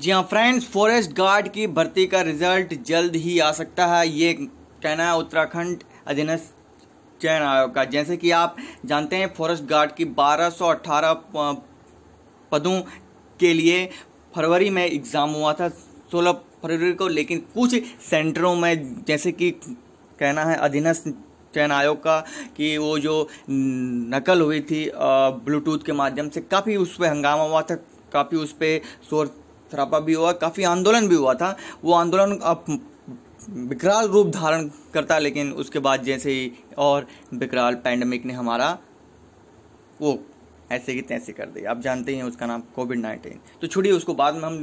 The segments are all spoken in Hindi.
जी हाँ फ्रेंड्स फॉरेस्ट गार्ड की भर्ती का रिजल्ट जल्द ही आ सकता है ये कहना है उत्तराखंड अधीनस्थ चयन आयोग का जैसे कि आप जानते हैं फॉरेस्ट गार्ड की 1218 पदों के लिए फरवरी में एग्ज़ाम हुआ था 16 फरवरी को लेकिन कुछ सेंटरों में जैसे कि कहना है अधीनस्थ चयन आयोग का कि वो जो नकल हुई थी ब्लूटूथ के माध्यम से काफ़ी उस पर हंगामा हुआ था काफ़ी उस पर शोर थरापा भी हुआ काफ़ी आंदोलन भी हुआ था वो आंदोलन विकराल रूप धारण करता लेकिन उसके बाद जैसे ही और विकराल पैंडमिक ने हमारा वो ऐसे ही तैसे कर दिया आप जानते हैं उसका नाम कोविड नाइन्टीन तो छुड़िए उसको बाद में हम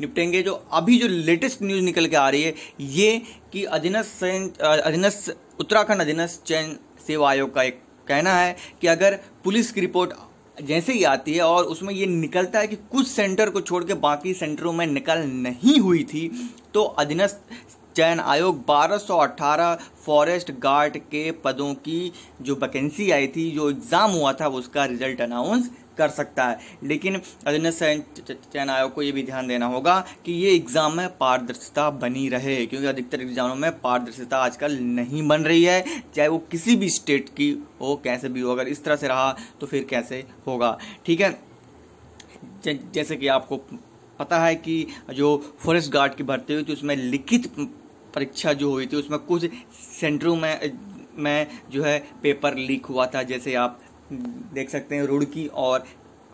निपटेंगे जो अभी जो लेटेस्ट न्यूज़ निकल के आ रही है ये कि अधीनस्थ अधीनस्थ उत्तराखंड अधीनस्थ चयन सेवा आयोग का एक कहना है कि अगर पुलिस की रिपोर्ट जैसे ही आती है और उसमें ये निकलता है कि कुछ सेंटर को छोड़ के बाकी सेंटरों में निकल नहीं हुई थी तो अधीनस्थ चयन आयोग 1218 फॉरेस्ट गार्ड के पदों की जो वैकेंसी आई थी जो एग्ज़ाम हुआ था उसका रिजल्ट अनाउंस कर सकता है लेकिन अजनत चयन आयोग को ये भी ध्यान देना होगा कि ये एग्ज़ाम में पारदर्शिता बनी रहे क्योंकि अधिकतर एग्ज़ामों में पारदर्शिता आजकल नहीं बन रही है चाहे वो किसी भी स्टेट की हो कैसे भी हो अगर इस तरह से रहा तो फिर कैसे होगा ठीक है जैसे कि आपको पता है कि जो फॉरेस्ट गार्ड की भर्ती हुई थी उसमें लिखित परीक्षा जो हुई थी उसमें कुछ सेंटरों में में जो है पेपर लीक हुआ था जैसे आप देख सकते हैं रुड़की और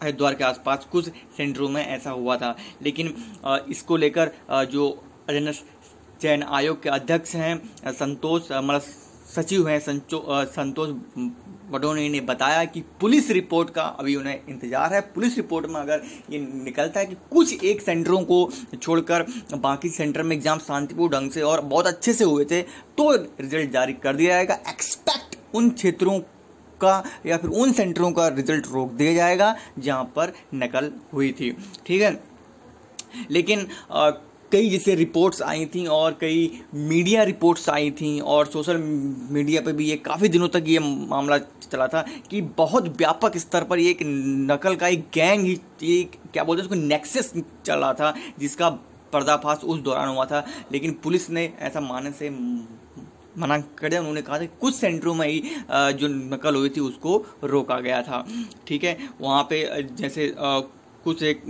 हरिद्वार के आसपास कुछ सेंटरों में ऐसा हुआ था लेकिन इसको लेकर जो अजन चयन आयोग के अध्यक्ष हैं संतोष मतलब सचिव हैं संतोष बडोने ने बताया कि पुलिस रिपोर्ट का अभी उन्हें इंतजार है पुलिस रिपोर्ट में अगर ये निकलता है कि कुछ एक सेंटरों को छोड़कर बाकी सेंटर में एग्ज़ाम शांतिपूर्ण ढंग से और बहुत अच्छे से हुए थे तो रिजल्ट जारी कर दिया जाएगा एक्सपेक्ट उन क्षेत्रों का या फिर उन सेंटरों का रिजल्ट रोक दिया जाएगा जहाँ पर नकल हुई थी ठीक है लेकिन आ, कई जैसे रिपोर्ट्स आई थी और कई मीडिया रिपोर्ट्स आई थी और सोशल मीडिया पे भी ये काफ़ी दिनों तक ये मामला चला था कि बहुत व्यापक स्तर पर एक नकल का एक गैंग ही एक क्या बोलते हैं उसको नेक्सेस चला था जिसका पर्दाफाश उस दौरान हुआ था लेकिन पुलिस ने ऐसा मानने से मना कर दिया उन्होंने कहा था कुछ सेंटरों में ही जो नकल हुई थी उसको रोका गया था ठीक है वहाँ पे जैसे कुछ एक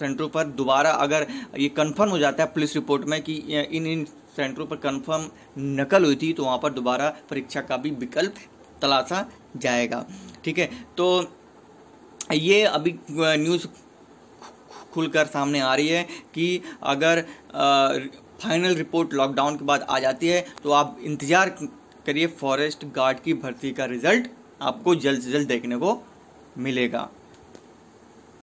सेंटरों पर दोबारा अगर ये कंफर्म हो जाता है पुलिस रिपोर्ट में कि इन इन सेंटरों पर कंफर्म नकल हुई थी तो वहाँ पर दोबारा परीक्षा का भी विकल्प तलाशा जाएगा ठीक है तो ये अभी न्यूज़ खुलकर सामने आ रही है कि अगर आ, फाइनल रिपोर्ट लॉकडाउन के बाद आ जाती है तो आप इंतज़ार करिए फॉरेस्ट गार्ड की भर्ती का रिज़ल्ट आपको जल्द से जल्द देखने को मिलेगा